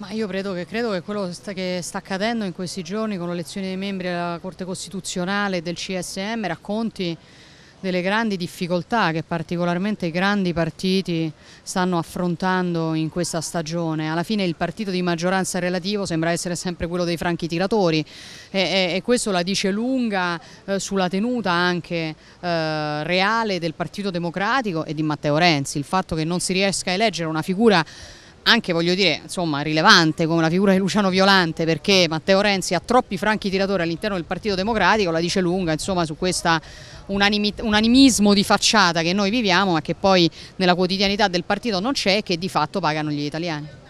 Ma io credo che, credo che quello sta, che sta accadendo in questi giorni con l'elezione dei membri della Corte Costituzionale e del CSM racconti delle grandi difficoltà che particolarmente i grandi partiti stanno affrontando in questa stagione. Alla fine il partito di maggioranza relativo sembra essere sempre quello dei franchi tiratori e, e, e questo la dice lunga eh, sulla tenuta anche eh, reale del Partito Democratico e di Matteo Renzi, il fatto che non si riesca a eleggere una figura anche voglio dire insomma rilevante come la figura di Luciano Violante perché Matteo Renzi ha troppi franchi tiratori all'interno del Partito Democratico, la dice lunga insomma su questo unanimismo di facciata che noi viviamo ma che poi nella quotidianità del partito non c'è e che di fatto pagano gli italiani.